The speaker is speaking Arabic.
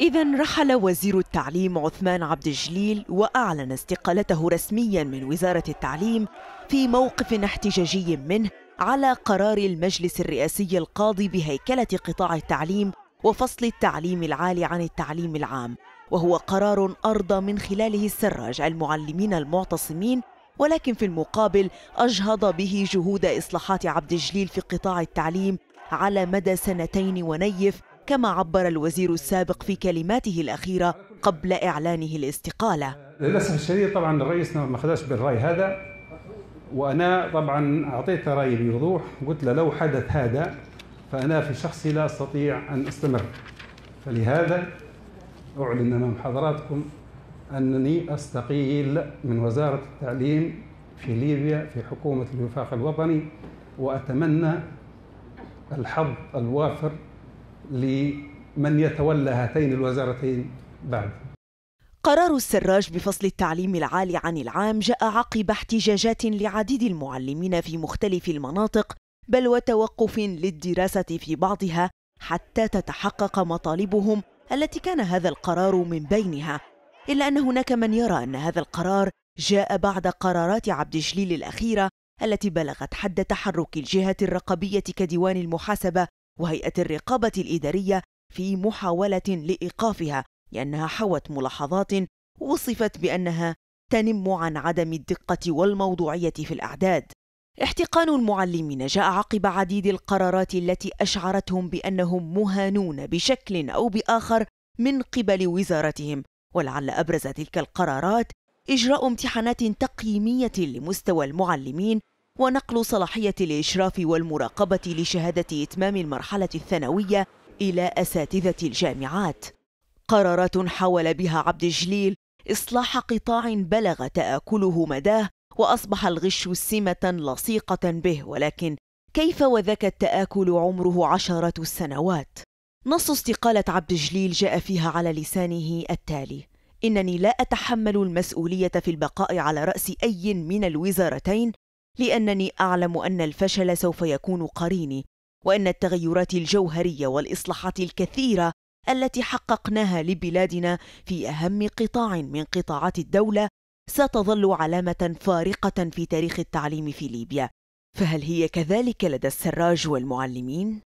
إذا رحل وزير التعليم عثمان عبد الجليل وأعلن استقالته رسميا من وزارة التعليم في موقف احتجاجي منه على قرار المجلس الرئاسي القاضي بهيكلة قطاع التعليم وفصل التعليم العالي عن التعليم العام وهو قرار أرضى من خلاله السراج المعلمين المعتصمين ولكن في المقابل أجهض به جهود إصلاحات عبد الجليل في قطاع التعليم على مدى سنتين ونيف كما عبر الوزير السابق في كلماته الأخيرة قبل إعلانه الاستقالة للأسف الشديد طبعا الرئيس ما خدش بالرأي هذا وأنا طبعا أعطيت رأيي بوضوح قلت له لو حدث هذا فأنا في شخصي لا أستطيع أن أستمر فلهذا أعلن أمام حضراتكم أنني أستقيل من وزارة التعليم في ليبيا في حكومة الوفاق الوطني وأتمنى الحظ الوافر لمن يتولى هاتين الوزارتين بعد قرار السراج بفصل التعليم العالي عن العام جاء عقب احتجاجات لعديد المعلمين في مختلف المناطق بل وتوقف للدراسة في بعضها حتى تتحقق مطالبهم التي كان هذا القرار من بينها إلا أن هناك من يرى أن هذا القرار جاء بعد قرارات عبد الجليل الأخيرة التي بلغت حد تحرك الجهة الرقابية كديوان المحاسبة وهيئة الرقابة الإدارية في محاولة لإيقافها لأنها حوت ملاحظات وصفت بأنها تنم عن عدم الدقة والموضوعية في الأعداد. احتقان المعلمين جاء عقب عديد القرارات التي أشعرتهم بأنهم مهانون بشكل أو بآخر من قبل وزارتهم، ولعل أبرز تلك القرارات إجراء امتحانات تقييمية لمستوى المعلمين ونقل صلاحية الإشراف والمراقبة لشهادة إتمام المرحلة الثانوية إلى أساتذة الجامعات قرارات حاول بها عبد الجليل إصلاح قطاع بلغ تآكله مداه وأصبح الغش سمة لصيقة به ولكن كيف وذاك التآكل عمره عشرة السنوات؟ نص استقالة عبد الجليل جاء فيها على لسانه التالي إنني لا أتحمل المسؤولية في البقاء على رأس أي من الوزارتين لانني اعلم ان الفشل سوف يكون قريني وان التغيرات الجوهريه والاصلاحات الكثيره التي حققناها لبلادنا في اهم قطاع من قطاعات الدوله ستظل علامه فارقه في تاريخ التعليم في ليبيا فهل هي كذلك لدى السراج والمعلمين